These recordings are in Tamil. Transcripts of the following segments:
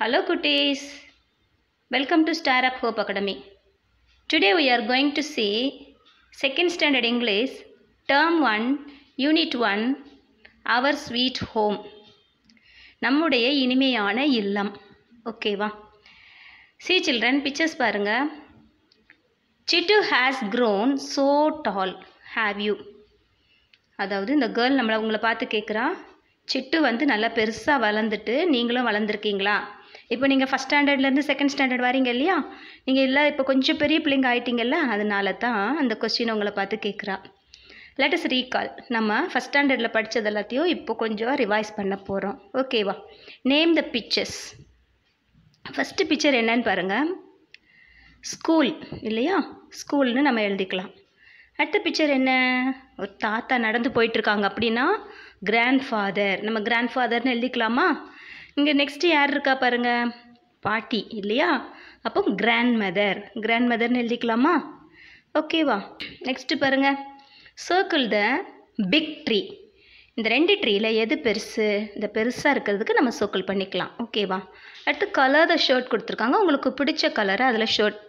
Hello cuties. Welcome to Star Up Hope Academy. Today we are going to see second standard English term one unit one our sweet home நம்முடைய இனிமையான இல்லம் ஓகேவா சி சில்ட்ரன் பிக்சர்ஸ் பாருங்கள் Chittu has grown so tall have you அதாவது இந்த கேர்ள் நம்மளை உங்களை பார்த்து கேட்குறா சிட்டு வந்து நல்லா பெருசாக வளர்ந்துட்டு நீங்களும் வளர்ந்துருக்கீங்களா இப்போ நீங்கள் ஃபஸ்ட் ஸ்டாண்டர்ட்லேருந்து செகண்ட் ஸ்டாண்டர்ட் வரீங்க இல்லையா நீங்கள் இல்லை இப்போ கொஞ்சம் பெரிய பிள்ளைங்க ஆயிட்டீங்கல்ல அதனால தான் அந்த கொஸ்டின் உங்களை பார்த்து கேட்குறா லெட்டஸ் ரீகால் நம்ம ஃபஸ்ட் ஸ்டாண்டர்டில் படித்தது எல்லாத்தையும் இப்போ கொஞ்சம் ரிவைஸ் பண்ண போகிறோம் ஓகேவா name the pictures first picture என்னன்னு பாருங்கள் ஸ்கூல் இல்லையா ஸ்கூல்னு நம்ம எழுதிக்கலாம் அடுத்த பிக்சர் என்ன ஒரு தாத்தா நடந்து போயிட்டுருக்காங்க அப்படின்னா கிராண்ட் ஃபாதர் நம்ம கிராண்ட் ஃபாதர்னு எழுதிக்கலாமா இங்கே நெக்ஸ்ட்டு யார் இருக்கா பாருங்கள் பாட்டி இல்லையா அப்போ கிராண்ட் மதர் கிராண்ட் மதர்னு எழுதிக்கலாமா ஓகேவா நெக்ஸ்ட்டு பாருங்கள் சர்க்கிள் த பிக் ட்ரீ இந்த ரெண்டு ட்ரீயில் எது பெருசு இந்த பெருசாக இருக்கிறதுக்கு நம்ம சர்க்கிள் பண்ணிக்கலாம் ஓகேவா அடுத்து கலர் த ஷர்ட் கொடுத்துருக்காங்க உங்களுக்கு பிடிச்ச கலரை அதில் ஷர்ட்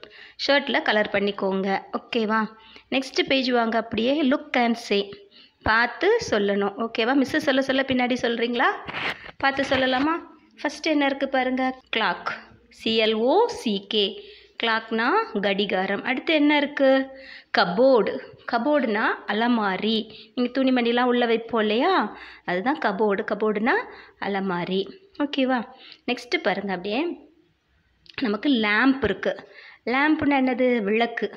ஷர்ட்டில் கலர் பண்ணிக்கோங்க ஓகேவா நெக்ஸ்ட்டு பேஜ் வாங்க அப்படியே லுக் அண்ட் சே பார்த்து சொல்லணும் ஓகேவா மிஸ்ஸு சொல்ல சொல்ல பின்னாடி சொல்கிறீங்களா பார்த்து சொல்லலாமா ஃபஸ்ட்டு என்ன இருக்குது பாருங்கள் கிளாக் சிஎல்ஓ சிகே கிளாக்னா கடிகாரம் அடுத்து என்ன இருக்குது கபோர்டு கபோர்டுனா அலமாரி நீங்கள் துணிமணிலாம் உள்ளே வைப்போம் இல்லையா அதுதான் கபோர்டு கபோர்டுனா அலமாரி ஓகேவா நெக்ஸ்ட்டு பாருங்கள் அப்படியே நமக்கு லேம்ப் இருக்குது லேம்ப்புனா என்னது விளக்கு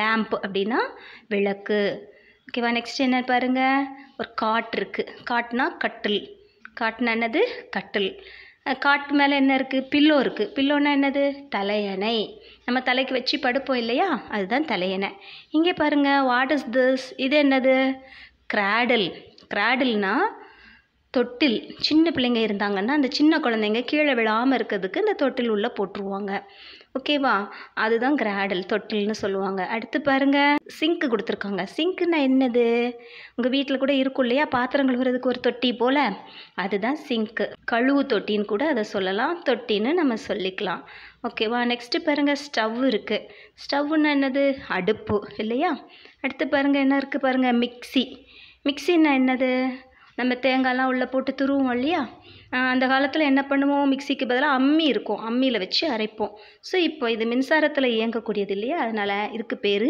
லேம்ப் அப்படின்னா விளக்கு ஓகேவா நெக்ஸ்ட் என்ன பாருங்கள் ஒரு காட் இருக்குது காட்னா கட்டில் காட்டுனா என்னது கட்டில் காட்டு மேலே என்ன இருக்குது பில்லோ இருக்குது பில்லோன்னா என்னது தலையணை நம்ம தலைக்கு வச்சு படுப்போம் இல்லையா அதுதான் தலையணை இங்கே பாருங்கள் வாட் இஸ் திஸ் இது என்னது கிராடில் கிராடில்னா தொட்டில் சின்ன பிள்ளைங்க இருந்தாங்கன்னா அந்த சின்ன குழந்தைங்க கீழே விழாமல் இருக்கிறதுக்கு இந்த தொட்டில் உள்ளே போட்டுருவாங்க ஓகேவா அதுதான் கிராடல் தொட்டில்னு சொல்லுவாங்க அடுத்து பாருங்கள் சிங்க்கு கொடுத்துருக்காங்க சிங்க்குன்னா என்னது உங்கள் வீட்டில் கூட இருக்கும் இல்லையா பாத்திரம் கழுவுறதுக்கு ஒரு தொட்டி போல் அதுதான் சிங்க்கு கழுவு தொட்டின்னு கூட அதை சொல்லலாம் தொட்டின்னு நம்ம சொல்லிக்கலாம் ஓகேவா நெக்ஸ்ட்டு பாருங்கள் ஸ்டவ் இருக்குது ஸ்டவ்னா என்னது அடுப்பு இல்லையா அடுத்து பாருங்கள் என்ன இருக்குது பாருங்கள் மிக்சி மிக்சின்னா என்னது நம்ம தேங்காய்லாம் உள்ளே போட்டு துருவோம் இல்லையா அந்த காலத்தில் என்ன பண்ணுவோம் மிக்சிக்கு பதிலாக அம்மி இருக்கும் அம்மியில் வச்சு அரைப்போம் ஸோ இப்போ இது மின்சாரத்தில் இயங்கக்கூடியது இல்லையா அதனால் இதுக்கு பேர்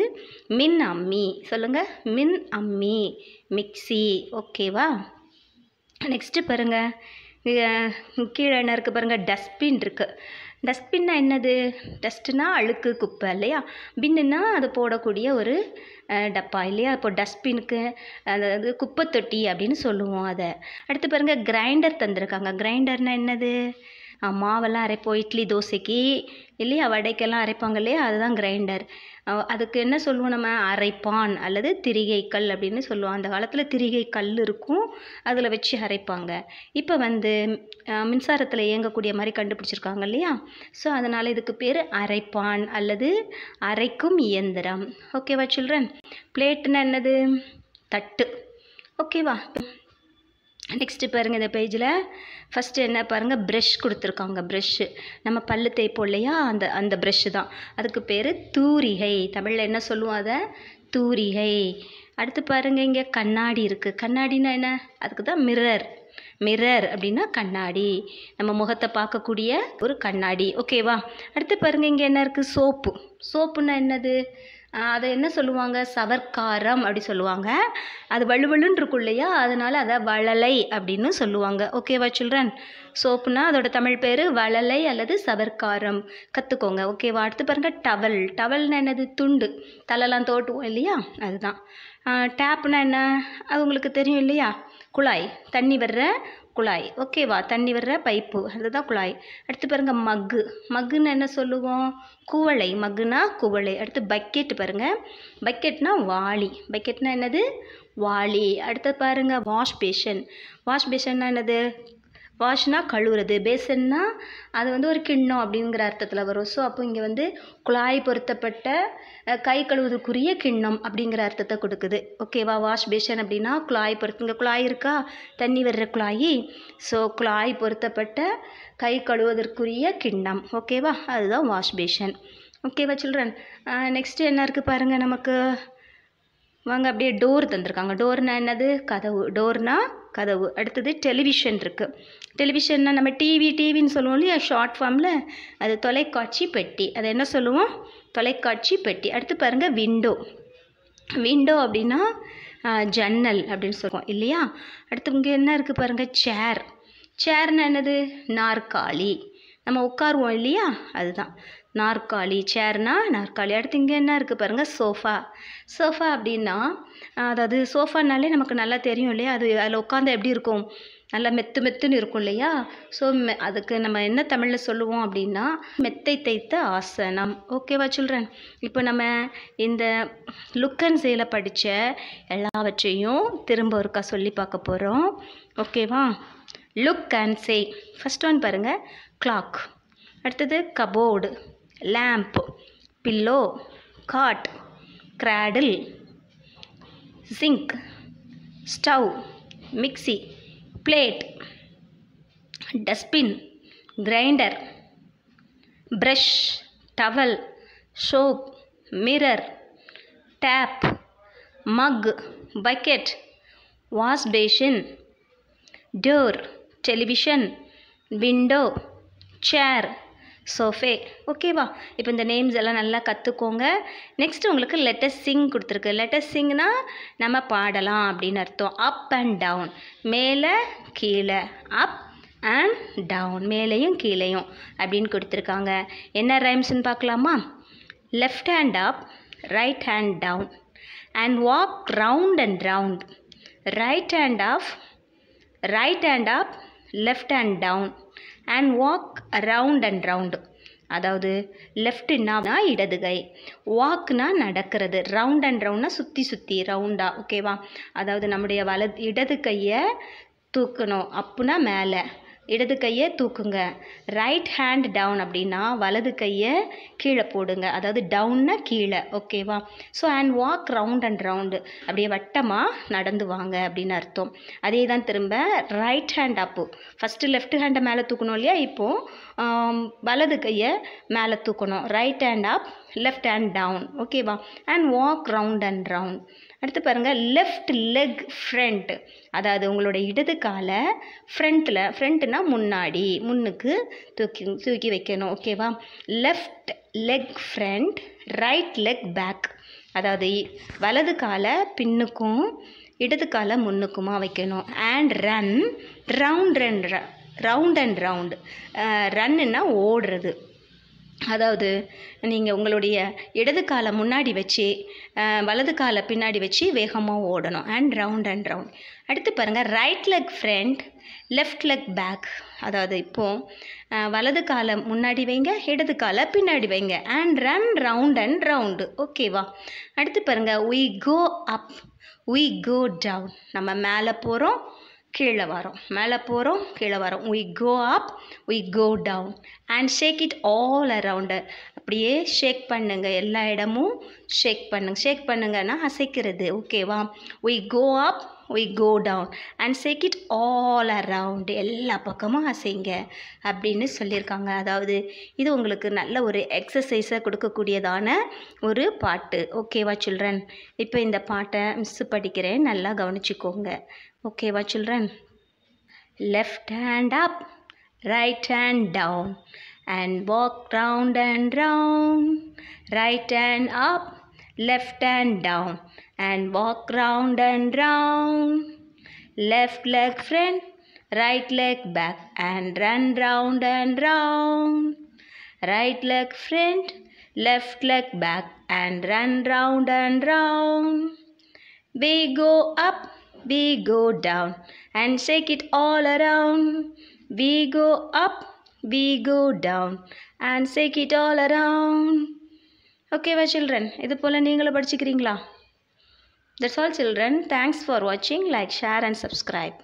மின் அம்மி சொல்லுங்கள் மின் அம்மி மிக்சி ஓகேவா நெக்ஸ்ட்டு பாருங்கள் கீழே என்ன இருக்குது பாருங்கள் டஸ்ட்பின் இருக்குது டஸ்ட்பின்னா என்னது டஸ்ட்டுனா அழுக்கு குப்பை இல்லையா பின்னுன்னா அது போடக்கூடிய ஒரு டப்பா இல்லையா இப்போ டஸ்ட்பினுக்கு அதாவது குப்பை தொட்டி அப்படின்னு சொல்லுவோம் அதை அடுத்து பாருங்கள் கிரைண்டர் தந்திருக்காங்க கிரைண்டர்னால் என்னது மாவெல்லாம் அரைப்போம் இட்லி தோசைக்கு இல்லையா வடைக்கெல்லாம் அரைப்பாங்க இல்லையா அதுதான் கிரைண்டர் அதுக்கு என்ன சொல்லுவோம் நம்ம அரைப்பான் அல்லது திரிகை கல் அப்படின்னு சொல்லுவோம் அந்த காலத்தில் திரிகை கல் இருக்கும் அதில் வச்சு அரைப்பாங்க இப்போ வந்து மின்சாரத்தில் இயங்கக்கூடிய மாதிரி கண்டுபிடிச்சிருக்காங்க இல்லையா ஸோ அதனால் இதுக்கு பேர் அரைப்பான் அல்லது அரைக்கும் இயந்திரம் ஓகேவா சில்ட்ரன் பிளேட்டுன்னு என்னது தட்டு ஓகேவா நெக்ஸ்ட்டு பாருங்கள் இந்த பேஜில் ஃபஸ்ட்டு என்ன பாருங்கள் ப்ரெஷ் கொடுத்துருக்காங்க ப்ரெஷ்ஷு நம்ம பல்லு தேய்ப்போம் இல்லையா அந்த அந்த ப்ரெஷ்ஷு தான் அதுக்கு பேர் தூரிகை தமிழில் என்ன சொல்லுவோம் அதை தூரிகை அடுத்து பாருங்கள் இங்கே கண்ணாடி இருக்குது கண்ணாடினா என்ன அதுக்கு தான் மிரர் மிரர் அப்படின்னா கண்ணாடி நம்ம முகத்தை பார்க்கக்கூடிய ஒரு கண்ணாடி ஓகேவா அடுத்து பாருங்கள் இங்கே என்ன இருக்குது சோப்பு சோப்புன்னா என்னது அதை என்ன சொல்லுவாங்க சவர்க்காரம் அப்படி சொல்லுவாங்க அது வலுவலுன்னு இருக்கும் இல்லையா அதனால் அதை வளலை அப்படின்னு சொல்லுவாங்க ஓகேவா சில்ட்ரன் சோப்புனா அதோட தமிழ் பேர் வளலை அல்லது சவர்க்காரம் கற்றுக்கோங்க ஓகேவா அடுத்து பாருங்கள் டவல் டவல்னு என்னது துண்டு தலைலாம் தோட்டுவோம் இல்லையா அதுதான் டேப்னா என்ன அது உங்களுக்கு தெரியும் இல்லையா குழாய் தண்ணி வர்ற குழாய் ஓகேவா தண்ணி வர்ற பைப்பு அதுதான் குழாய் அடுத்து பாருங்கள் மக்கு மக்குன்னு என்ன சொல்லுவோம் குவளை மக்குனா குவளை அடுத்து பக்கெட் பாருங்கள் பக்கெட்னா வாளி பக்கெட்னா என்னது வாளி அடுத்து பாருங்கள் வாஷ் பேஷன் வாஷ் பேஷன்னா என்னது வாஷ்னா கழுவுறது பேசன்னா அது வந்து ஒரு கிண்ணம் அப்படிங்கிற அர்த்தத்தில் வரும் ஸோ அப்போ இங்கே வந்து குழாய் பொருத்தப்பட்ட கை கழுவுவதற்குரிய கிண்ணம் அப்படிங்கிற அர்த்தத்தை கொடுக்குது ஓகேவா வாஷ் பேஷன் அப்படின்னா குழாய் பொருத்து இங்கே குழாய் இருக்கா தண்ணி வர்ற குழாய் ஸோ குழாய் பொருத்தப்பட்ட கை கழுவுவதற்குரிய கிண்ணம் ஓகேவா அதுதான் வாஷ் பேஷன் ஓகேவா சில்ட்ரன் நெக்ஸ்ட்டு என்ன இருக்குது பாருங்கள் நமக்கு வாங்க அப்படியே டோர் தந்திருக்காங்க டோர்னால் என்னது கதவு டோர்னால் கதவு அடுத்தது டெலிவிஷன் இருக்குது டெலிவிஷன்னா நம்ம டிவி டிவின்னு சொல்லுவோம் இல்லையா ஷார்ட் ஃபார்மில் அது தொலைக்காட்சி பெட்டி அதை என்ன சொல்லுவோம் தொலைக்காட்சி பெட்டி அடுத்து பாருங்கள் விண்டோ விண்டோ அப்படின்னா ஜன்னல் அப்படின்னு சொல்லுவோம் இல்லையா அடுத்து இங்கே என்ன இருக்குது பாருங்கள் சேர் சேர்னா என்னது நாற்காலி நம்ம உட்காருவோம் இல்லையா அதுதான் நாற்காலி சேர்னா நாற்காலி அடுத்து இங்கே என்ன இருக்குது பாருங்கள் சோஃபா சோஃபா அப்படின்னா அதாவது சோஃபானாலே நமக்கு நல்லா தெரியும் இல்லையா அது அதில் உட்காந்தா எப்படி இருக்கும் நல்லா மெத்து மெத்துன்னு இருக்கும் இல்லையா ஸோ மெ அதுக்கு நம்ம என்ன தமிழில் சொல்லுவோம் அப்படின்னா மெத்தை தைத்த ஆசனம் ஓகேவா சொல்கிறேன் இப்போ நம்ம இந்த லுக் அண்ட் படித்த எல்லாவற்றையும் திரும்ப ஒருக்கா சொல்லி பார்க்க போகிறோம் ஓகேவா look and say first one பாருங்கள் கிளாக் அடுத்தது cupboard lamp pillow cot cradle sink stove mixie plate dustbin grinder brush towel soap mirror tap mug bucket wash basin door television window chair sofa ஓகேவா இப்போ இந்த நேம்ஸ் எல்லாம் நல்லா கற்றுக்கோங்க நெக்ஸ்ட் உங்களுக்கு லெட்டஸ் சிங் கொடுத்துருக்கு லெட்டஸ் சிங்னா நம்ம பாடலாம் அப்படின்னு அர்த்தம் அப் அண்ட் டவுன் மேலே கீழே அப் அண்ட் டவுன் மேலேயும் கீழேயும் அப்படின்னு கொடுத்துருக்காங்க என்ன ரைம்ஸ்ன்னு பார்க்கலாமா left hand up right hand down and walk round and round right hand up right hand up left and down and walk round and round அதாவது லெஃப்ட்டுன்னா இடது கை வாக்னா நடக்கிறது ரவுண்ட் அண்ட் ரவுண்டாக சுற்றி சுற்றி ரவுண்டாக ஓகேவா அதாவது நம்முடைய வலது இடது கையை தூக்கணும் அப்புனா மேலே இடது கையை தூக்குங்க ரைட் ஹேண்ட் டவுன் அப்படின்னா வலது கையை கீழே போடுங்க அதாவது டவுன்னா கீழே ஓகேவா so and walk round and round அப்படியே வட்டமாக நடந்து வாங்க அப்படின்னு அர்த்தம் அதே தான் திரும்ப right hand up first left ஹேண்டை மேலே தூக்கணும் இல்லையா இப்போது வலது கையை மேலே தூக்கணும் right hand up left hand down ஓகேவா and walk round and round அடுத்து பாருங்கள் லெஃப்ட் லெக் ஃப்ரண்ட் அதாவது உங்களோட இடது காலை ஃப்ரண்ட்டில் ஃப்ரண்ட்டுனா முன்னாடி முன்னுக்கு தூக்கி தூக்கி வைக்கணும் ஓகேவா left leg front right leg back அதாவது வலது காலை பின்னுக்கும் இடது காலை முன்னுக்குமா வைக்கணும் and run round and round and round ரன்னுன்னா ஓடுறது அதாவது நீங்கள் உங்களுடைய இடது காலை முன்னாடி வச்சு வலது காலை பின்னாடி வச்சு வேகமாக ஓடணும் அண்ட் ரவுண்ட் அண்ட் ரவுண்ட் அடுத்து பாருங்கள் right leg front left leg back அதாவது இப்போது வலது காலை முன்னாடி வைங்க இடது காலை பின்னாடி வைங்க and run round and round ஓகேவா அடுத்து பாருங்கள் உயி go up we go down நம்ம மேலே போகிறோம் கீழே வரோம் மேலே போகிறோம் கீழே வரோம் we go up we go down and shake it all around அப்படியே ஷேக் பண்ணுங்கள் எல்லா இடமும் ஷேக் பண்ணுங்க ஷேக் பண்ணுங்கன்னா அசைக்கிறது ஓகேவா we go up we go down and shake it all around எல்லா பக்கமும் அசைங்க அப்படின்னு சொல்லியிருக்காங்க அதாவது இது உங்களுக்கு நல்ல ஒரு எக்ஸசைஸை கொடுக்கக்கூடியதான ஒரு பாட்டு ஓகேவா சில்ட்ரன் இப்போ இந்த பாட்டை மிஸ் படிக்கிறேன் நல்லா கவனிச்சுக்கோங்க okay what children left hand up right hand down and walk round and round right hand up left hand down and walk round and round left leg front right leg back and run round and round right leg front left leg back and run round and round we go up we go down and shake it all around. We go up, we go down and shake it all around. Okay, my children, this is the That's all, children. Thanks for watching. Like, share, and subscribe.